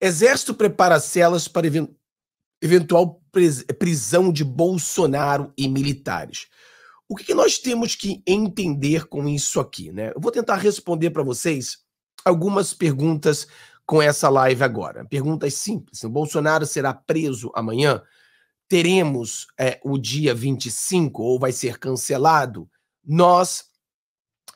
Exército prepara celas para eventual prisão de Bolsonaro e militares. O que nós temos que entender com isso aqui, né? Eu vou tentar responder para vocês algumas perguntas com essa live agora. Perguntas simples. O Bolsonaro será preso amanhã? Teremos é, o dia 25 ou vai ser cancelado? Nós,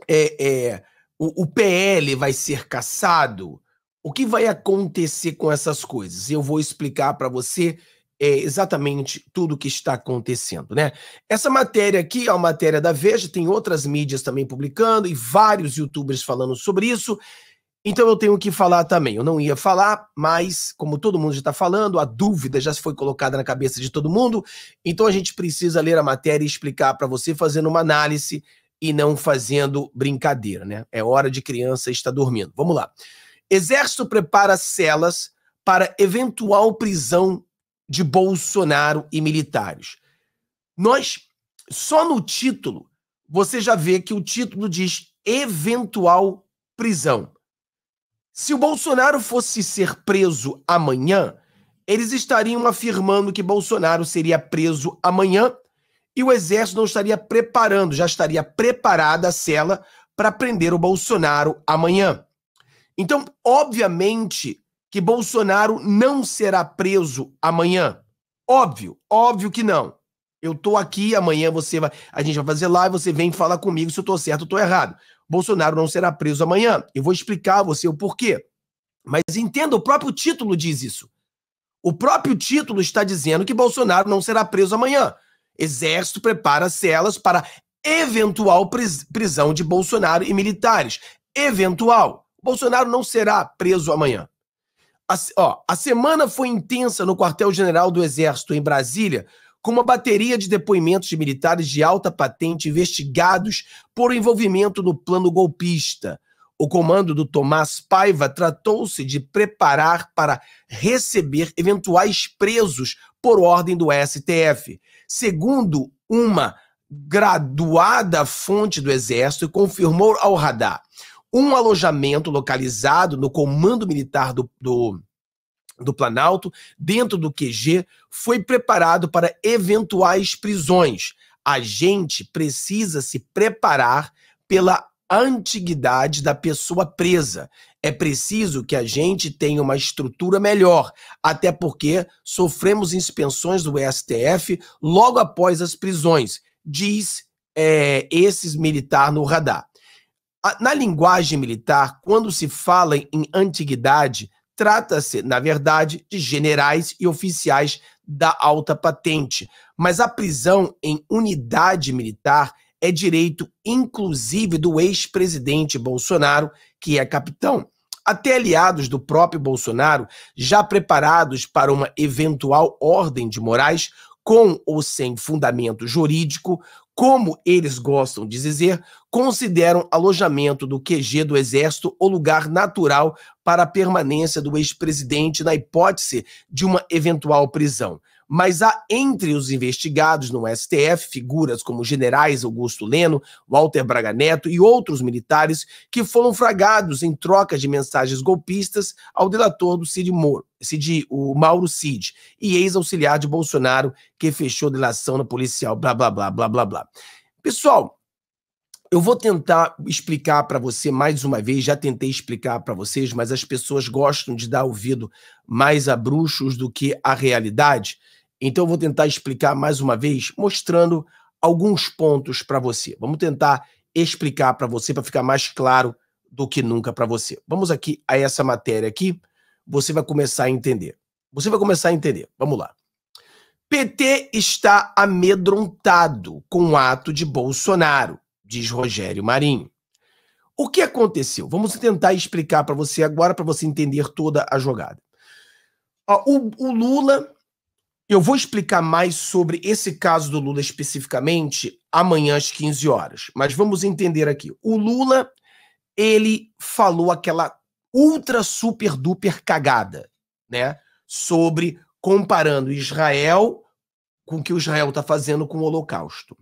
é, é, o, o PL vai ser caçado? O que vai acontecer com essas coisas? Eu vou explicar para você é, exatamente tudo o que está acontecendo, né? Essa matéria aqui é uma matéria da Veja, tem outras mídias também publicando e vários youtubers falando sobre isso. Então eu tenho que falar também. Eu não ia falar, mas como todo mundo já está falando, a dúvida já foi colocada na cabeça de todo mundo. Então a gente precisa ler a matéria e explicar para você, fazendo uma análise e não fazendo brincadeira, né? É hora de criança estar dormindo. Vamos lá. Exército prepara celas para eventual prisão de Bolsonaro e militares. Nós, só no título, você já vê que o título diz eventual prisão. Se o Bolsonaro fosse ser preso amanhã, eles estariam afirmando que Bolsonaro seria preso amanhã e o exército não estaria preparando, já estaria preparada a cela para prender o Bolsonaro amanhã. Então, obviamente que Bolsonaro não será preso amanhã. Óbvio, óbvio que não. Eu tô aqui, amanhã você vai, a gente vai fazer lá e você vem falar comigo se eu tô certo ou tô errado. Bolsonaro não será preso amanhã. Eu vou explicar a você o porquê. Mas entenda, o próprio título diz isso. O próprio título está dizendo que Bolsonaro não será preso amanhã. Exército prepara celas para eventual prisão de Bolsonaro e militares. Eventual. Bolsonaro não será preso amanhã. A, ó, a semana foi intensa no quartel-general do Exército, em Brasília, com uma bateria de depoimentos de militares de alta patente investigados por envolvimento no plano golpista. O comando do Tomás Paiva tratou-se de preparar para receber eventuais presos por ordem do STF. Segundo uma graduada fonte do Exército, confirmou ao radar um alojamento localizado no comando militar do, do, do Planalto, dentro do QG, foi preparado para eventuais prisões. A gente precisa se preparar pela antiguidade da pessoa presa. É preciso que a gente tenha uma estrutura melhor, até porque sofremos inspeções do STF logo após as prisões, diz é, esses militar no radar. Na linguagem militar, quando se fala em antiguidade, trata-se, na verdade, de generais e oficiais da alta patente. Mas a prisão em unidade militar é direito, inclusive, do ex-presidente Bolsonaro, que é capitão. Até aliados do próprio Bolsonaro, já preparados para uma eventual ordem de Moraes, com ou sem fundamento jurídico, como eles gostam de dizer, consideram alojamento do QG do Exército o lugar natural para a permanência do ex-presidente na hipótese de uma eventual prisão mas há entre os investigados no STF figuras como generais Augusto Leno, Walter Braga Neto e outros militares que foram fragados em troca de mensagens golpistas ao delator do Cid Moro, Cid, o Mauro Cid, e ex-auxiliar de Bolsonaro que fechou delação na policial, blá blá blá blá blá blá. Pessoal, eu vou tentar explicar para você mais uma vez, já tentei explicar para vocês, mas as pessoas gostam de dar ouvido mais a bruxos do que a realidade. Então eu vou tentar explicar mais uma vez, mostrando alguns pontos para você. Vamos tentar explicar para você para ficar mais claro do que nunca para você. Vamos aqui a essa matéria aqui, você vai começar a entender. Você vai começar a entender. Vamos lá. PT está amedrontado com o ato de Bolsonaro, diz Rogério Marinho. O que aconteceu? Vamos tentar explicar para você agora para você entender toda a jogada. O, o Lula eu vou explicar mais sobre esse caso do Lula especificamente amanhã às 15 horas, mas vamos entender aqui. O Lula, ele falou aquela ultra super duper cagada, né? Sobre comparando Israel com o que o Israel está fazendo com o Holocausto.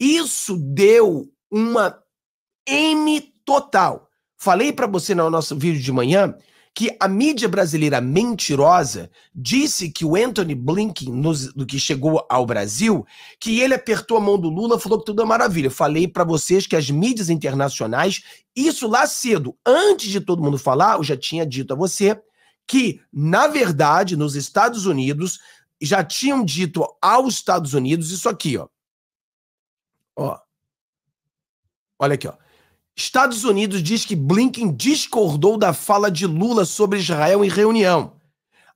Isso deu uma M total. Falei para você no nosso vídeo de manhã que a mídia brasileira mentirosa disse que o Anthony Blinken, do que chegou ao Brasil, que ele apertou a mão do Lula, falou que tudo é maravilha. Falei para vocês que as mídias internacionais, isso lá cedo, antes de todo mundo falar, eu já tinha dito a você que, na verdade, nos Estados Unidos, já tinham dito aos Estados Unidos isso aqui, ó. Ó. Olha aqui, ó. Estados Unidos diz que Blinken discordou da fala de Lula sobre Israel em reunião.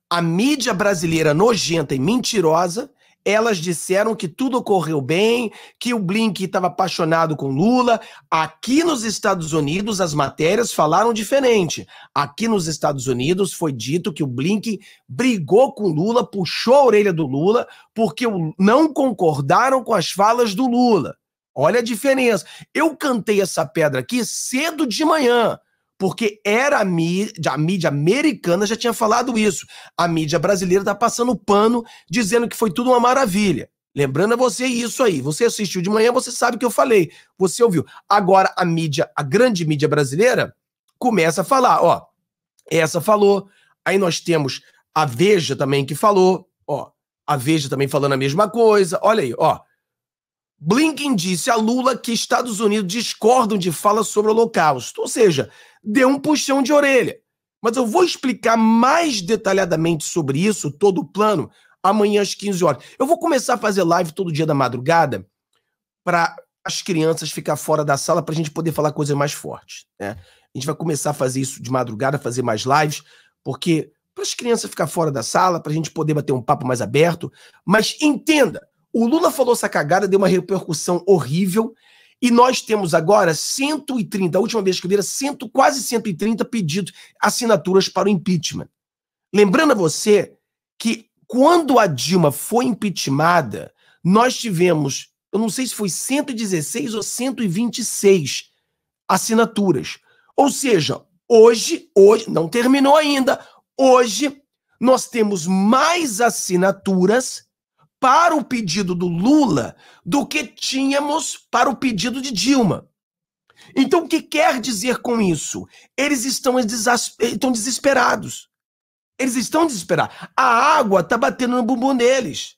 A mídia brasileira nojenta e mentirosa, elas disseram que tudo ocorreu bem, que o Blinken estava apaixonado com Lula. Aqui nos Estados Unidos, as matérias falaram diferente. Aqui nos Estados Unidos foi dito que o Blinken brigou com Lula, puxou a orelha do Lula, porque não concordaram com as falas do Lula. Olha a diferença. Eu cantei essa pedra aqui cedo de manhã, porque era a mídia, a mídia americana já tinha falado isso. A mídia brasileira está passando pano, dizendo que foi tudo uma maravilha. Lembrando a você isso aí. Você assistiu de manhã, você sabe o que eu falei. Você ouviu. Agora a mídia, a grande mídia brasileira, começa a falar, ó. Essa falou. Aí nós temos a Veja também que falou, ó. A Veja também falando a mesma coisa. Olha aí, ó. Blinken disse a Lula que Estados Unidos discordam de fala sobre o Holocausto, ou seja, deu um puxão de orelha. Mas eu vou explicar mais detalhadamente sobre isso, todo o plano, amanhã às 15 horas. Eu vou começar a fazer live todo dia da madrugada para as crianças ficar fora da sala para a gente poder falar coisas mais fortes. Né? A gente vai começar a fazer isso de madrugada, fazer mais lives, porque para as crianças ficar fora da sala, para a gente poder bater um papo mais aberto. Mas entenda, o Lula falou essa cagada, deu uma repercussão horrível. E nós temos agora 130, a última vez que eu vi era 100, quase 130 pedidos, assinaturas para o impeachment. Lembrando a você que quando a Dilma foi impeachmentada, nós tivemos, eu não sei se foi 116 ou 126 assinaturas. Ou seja, hoje, hoje, não terminou ainda, hoje nós temos mais assinaturas para o pedido do Lula do que tínhamos para o pedido de Dilma. Então, o que quer dizer com isso? Eles estão, estão desesperados. Eles estão desesperados. A água está batendo no bumbum deles.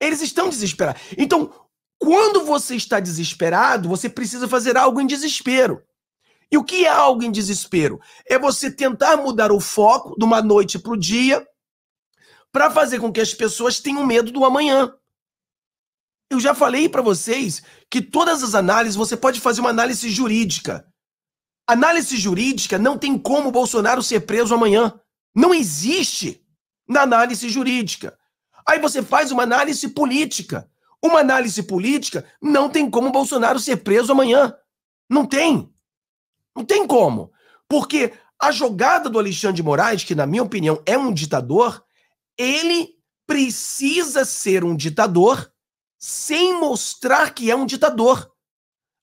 Eles estão desesperados. Então, quando você está desesperado, você precisa fazer algo em desespero. E o que é algo em desespero? É você tentar mudar o foco de uma noite para o dia para fazer com que as pessoas tenham medo do amanhã. Eu já falei para vocês que todas as análises você pode fazer uma análise jurídica. Análise jurídica não tem como o Bolsonaro ser preso amanhã. Não existe na análise jurídica. Aí você faz uma análise política. Uma análise política não tem como o Bolsonaro ser preso amanhã. Não tem. Não tem como. Porque a jogada do Alexandre de Moraes, que na minha opinião é um ditador, ele precisa ser um ditador sem mostrar que é um ditador.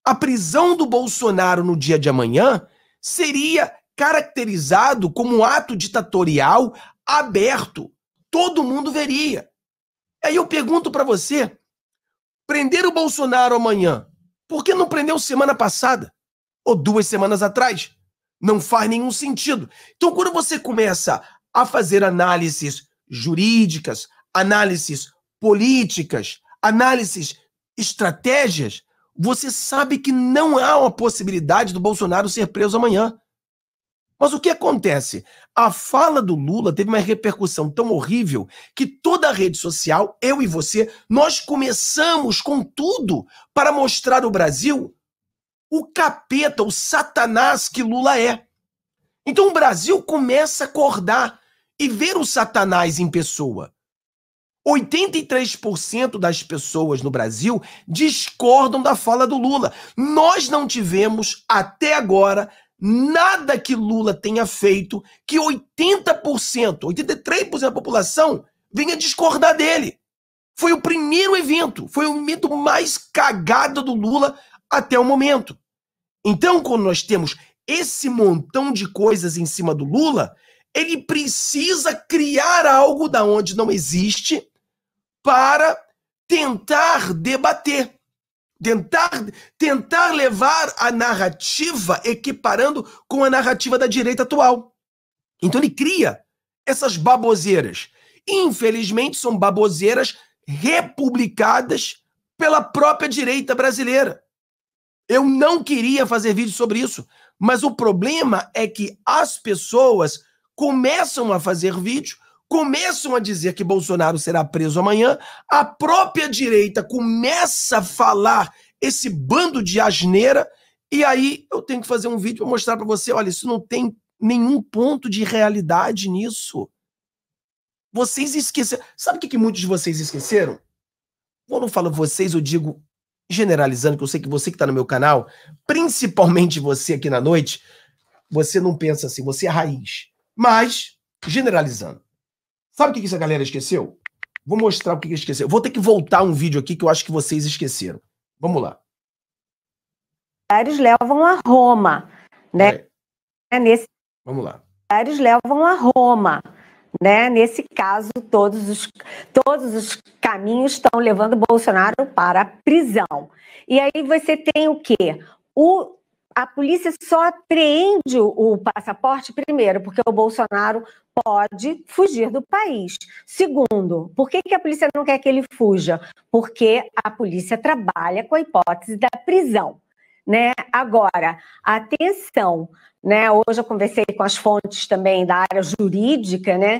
A prisão do Bolsonaro no dia de amanhã seria caracterizado como um ato ditatorial aberto. Todo mundo veria. Aí eu pergunto para você, prender o Bolsonaro amanhã, por que não prendeu semana passada ou duas semanas atrás? Não faz nenhum sentido. Então, quando você começa a fazer análises jurídicas, análises políticas, análises estratégias, você sabe que não há uma possibilidade do Bolsonaro ser preso amanhã. Mas o que acontece? A fala do Lula teve uma repercussão tão horrível que toda a rede social, eu e você, nós começamos com tudo para mostrar ao Brasil o capeta, o satanás que Lula é. Então o Brasil começa a acordar e ver o Satanás em pessoa. 83% das pessoas no Brasil discordam da fala do Lula. Nós não tivemos, até agora, nada que Lula tenha feito que 80%, 83% da população venha discordar dele. Foi o primeiro evento, foi o evento mais cagado do Lula até o momento. Então, quando nós temos esse montão de coisas em cima do Lula, ele precisa criar algo da onde não existe para tentar debater, tentar tentar levar a narrativa equiparando com a narrativa da direita atual. Então ele cria essas baboseiras. Infelizmente são baboseiras republicadas pela própria direita brasileira. Eu não queria fazer vídeo sobre isso, mas o problema é que as pessoas começam a fazer vídeo, começam a dizer que Bolsonaro será preso amanhã, a própria direita começa a falar esse bando de asneira, e aí eu tenho que fazer um vídeo para mostrar para você, olha, isso não tem nenhum ponto de realidade nisso. Vocês esqueceram. Sabe o que, que muitos de vocês esqueceram? Quando eu falo vocês, eu digo generalizando, que eu sei que você que está no meu canal, principalmente você aqui na noite, você não pensa assim, você é a raiz. Mas, generalizando. Sabe o que essa galera esqueceu? Vou mostrar o que esqueceu. Vou ter que voltar um vídeo aqui que eu acho que vocês esqueceram. Vamos lá. Lugares levam a Roma, né? É. é nesse... Vamos lá. Lugares levam a Roma, né? Nesse caso, todos os, todos os caminhos estão levando Bolsonaro para a prisão. E aí você tem o quê? O a polícia só apreende o passaporte, primeiro, porque o Bolsonaro pode fugir do país. Segundo, por que, que a polícia não quer que ele fuja? Porque a polícia trabalha com a hipótese da prisão. Né? Agora, atenção, né? Hoje eu conversei com as fontes também da área jurídica, né?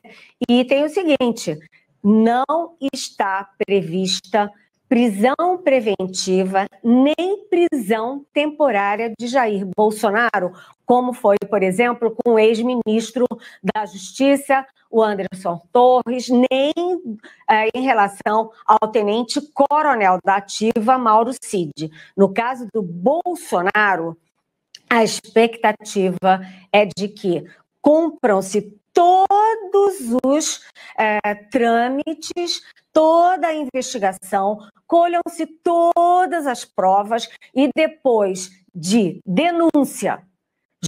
E tem o seguinte: não está prevista prisão preventiva nem prisão temporária de Jair Bolsonaro, como foi, por exemplo, com o ex-ministro da Justiça, o Anderson Torres, nem eh, em relação ao tenente-coronel da Ativa, Mauro Cid. No caso do Bolsonaro, a expectativa é de que cumpram-se todos todos os é, trâmites, toda a investigação, colham-se todas as provas e depois de denúncia,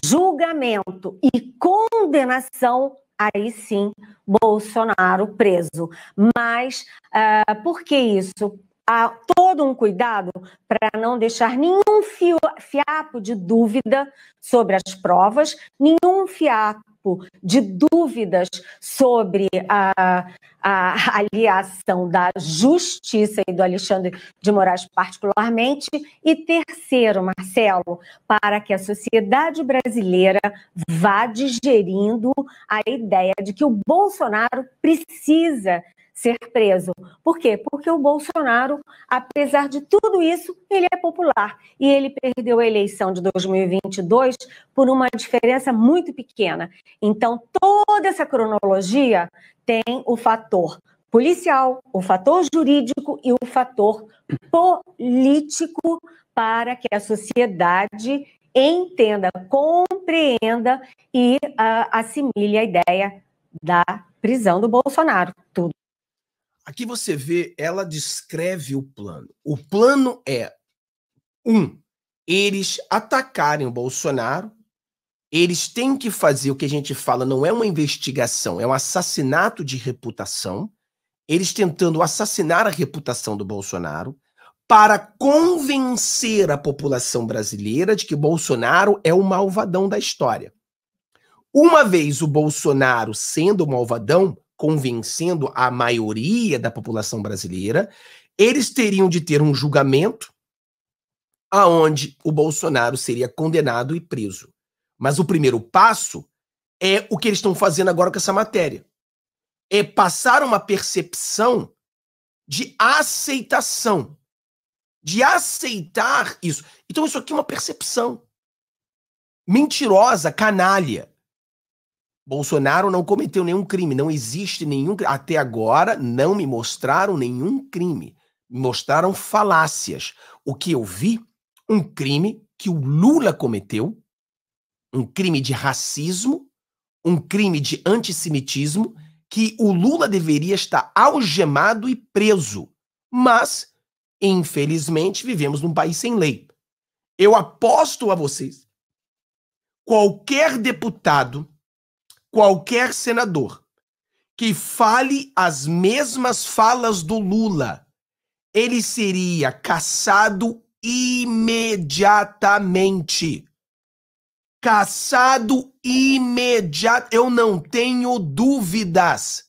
julgamento e condenação, aí sim Bolsonaro preso. Mas é, por que isso? Há todo um cuidado para não deixar nenhum fio, fiapo de dúvida sobre as provas, nenhum fiapo Tipo de dúvidas sobre a, a aliação da justiça e do Alexandre de Moraes, particularmente. E terceiro, Marcelo, para que a sociedade brasileira vá digerindo a ideia de que o Bolsonaro precisa ser preso. Por quê? Porque o Bolsonaro, apesar de tudo isso, ele é popular e ele perdeu a eleição de 2022 por uma diferença muito pequena. Então, toda essa cronologia tem o fator policial, o fator jurídico e o fator político para que a sociedade entenda, compreenda e uh, assimile a ideia da prisão do Bolsonaro. Tudo Aqui você vê, ela descreve o plano. O plano é: um, eles atacarem o Bolsonaro, eles têm que fazer o que a gente fala, não é uma investigação, é um assassinato de reputação. Eles tentando assassinar a reputação do Bolsonaro para convencer a população brasileira de que Bolsonaro é o malvadão da história. Uma vez o Bolsonaro sendo o malvadão, convencendo a maioria da população brasileira, eles teriam de ter um julgamento aonde o Bolsonaro seria condenado e preso. Mas o primeiro passo é o que eles estão fazendo agora com essa matéria. É passar uma percepção de aceitação, de aceitar isso. Então isso aqui é uma percepção mentirosa, canalha. Bolsonaro não cometeu nenhum crime, não existe nenhum até agora não me mostraram nenhum crime. Me mostraram falácias. O que eu vi, um crime que o Lula cometeu, um crime de racismo, um crime de antissemitismo, que o Lula deveria estar algemado e preso. Mas, infelizmente, vivemos num país sem lei. Eu aposto a vocês, qualquer deputado qualquer senador que fale as mesmas falas do Lula, ele seria caçado imediatamente. Caçado imediato. Eu não tenho dúvidas.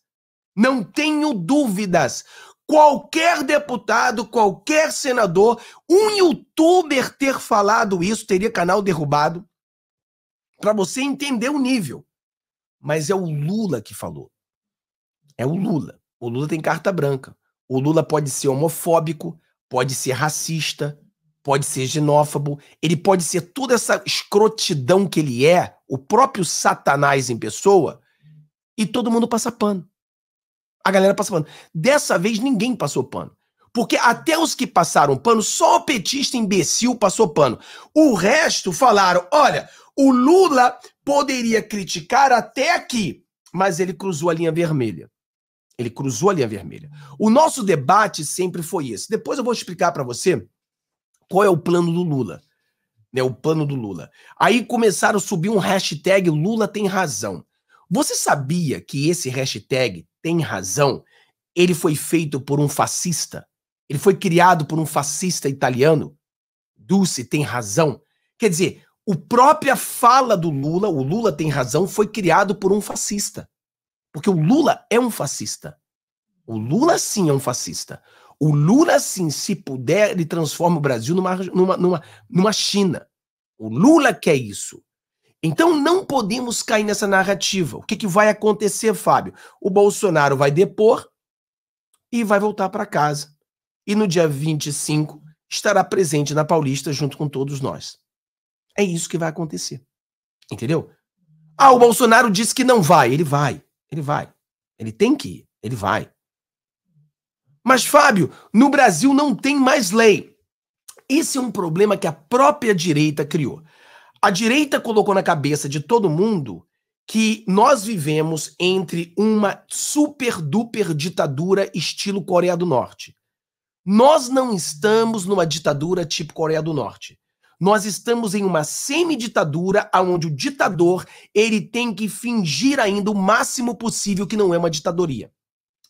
Não tenho dúvidas. Qualquer deputado, qualquer senador, um youtuber ter falado isso teria canal derrubado. Para você entender o nível mas é o Lula que falou. É o Lula. O Lula tem carta branca. O Lula pode ser homofóbico, pode ser racista, pode ser xenófobo, ele pode ser toda essa escrotidão que ele é, o próprio Satanás em pessoa, e todo mundo passa pano. A galera passa pano. Dessa vez ninguém passou pano. Porque até os que passaram pano, só o petista imbecil passou pano. O resto falaram: olha, o Lula poderia criticar até aqui, mas ele cruzou a linha vermelha. Ele cruzou a linha vermelha. O nosso debate sempre foi esse. Depois eu vou explicar para você qual é o plano do Lula. Né, o plano do Lula. Aí começaram a subir um hashtag Lula tem razão. Você sabia que esse hashtag tem razão? Ele foi feito por um fascista. Ele foi criado por um fascista italiano. Dulce tem razão. Quer dizer, o própria fala do Lula, o Lula tem razão, foi criado por um fascista. Porque o Lula é um fascista. O Lula sim é um fascista. O Lula sim, se puder, ele transforma o Brasil numa, numa, numa, numa China. O Lula quer isso. Então não podemos cair nessa narrativa. O que, que vai acontecer, Fábio? O Bolsonaro vai depor e vai voltar para casa. E no dia 25 estará presente na Paulista junto com todos nós. É isso que vai acontecer. Entendeu? Ah, o Bolsonaro disse que não vai. Ele vai. Ele vai. Ele tem que ir. Ele vai. Mas, Fábio, no Brasil não tem mais lei. Esse é um problema que a própria direita criou. A direita colocou na cabeça de todo mundo que nós vivemos entre uma super duper ditadura estilo Coreia do Norte. Nós não estamos numa ditadura tipo Coreia do Norte. Nós estamos em uma semi-ditadura onde o ditador ele tem que fingir ainda o máximo possível que não é uma ditadoria.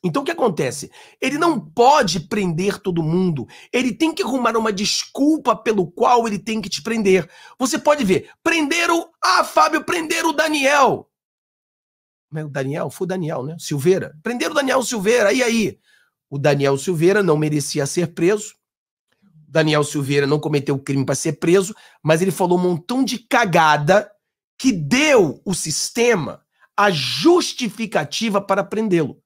Então o que acontece? Ele não pode prender todo mundo. Ele tem que arrumar uma desculpa pelo qual ele tem que te prender. Você pode ver, prenderam, ah, Fábio, prenderam o Daniel. o Daniel? Foi o Daniel, né? Silveira. Prenderam o Daniel Silveira. E aí? O Daniel Silveira não merecia ser preso. Daniel Silveira não cometeu crime para ser preso, mas ele falou um montão de cagada que deu o sistema a justificativa para prendê-lo.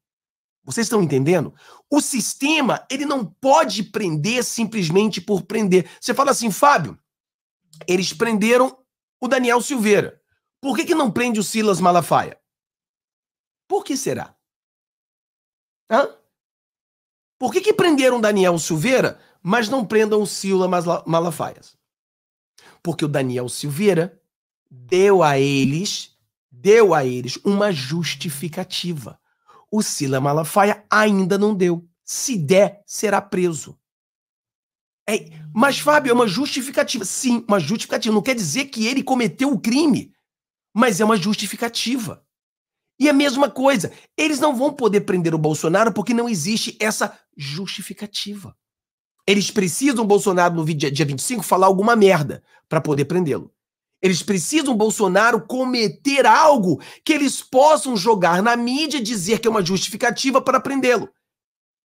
Vocês estão entendendo? O sistema, ele não pode prender simplesmente por prender. Você fala assim, Fábio, eles prenderam o Daniel Silveira. Por que, que não prende o Silas Malafaia? Por que será? Hã? Por que, que prenderam Daniel Silveira mas não prendam o Sila Malafaias. Porque o Daniel Silveira deu a eles, deu a eles uma justificativa. O Sila Malafaia ainda não deu. Se der, será preso. É, mas, Fábio, é uma justificativa. Sim, uma justificativa. Não quer dizer que ele cometeu o crime, mas é uma justificativa. E a mesma coisa, eles não vão poder prender o Bolsonaro porque não existe essa justificativa. Eles precisam Bolsonaro no dia, dia 25 falar alguma merda para poder prendê-lo. Eles precisam Bolsonaro cometer algo que eles possam jogar na mídia e dizer que é uma justificativa para prendê-lo.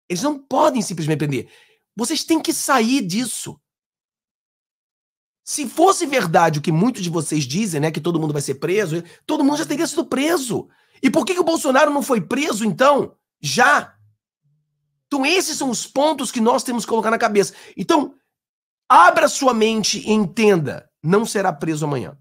Eles não podem simplesmente prender. Vocês têm que sair disso. Se fosse verdade o que muitos de vocês dizem, né, que todo mundo vai ser preso, todo mundo já teria sido preso. E por que, que o Bolsonaro não foi preso então? Já? Então, esses são os pontos que nós temos que colocar na cabeça. Então, abra sua mente e entenda: não será preso amanhã.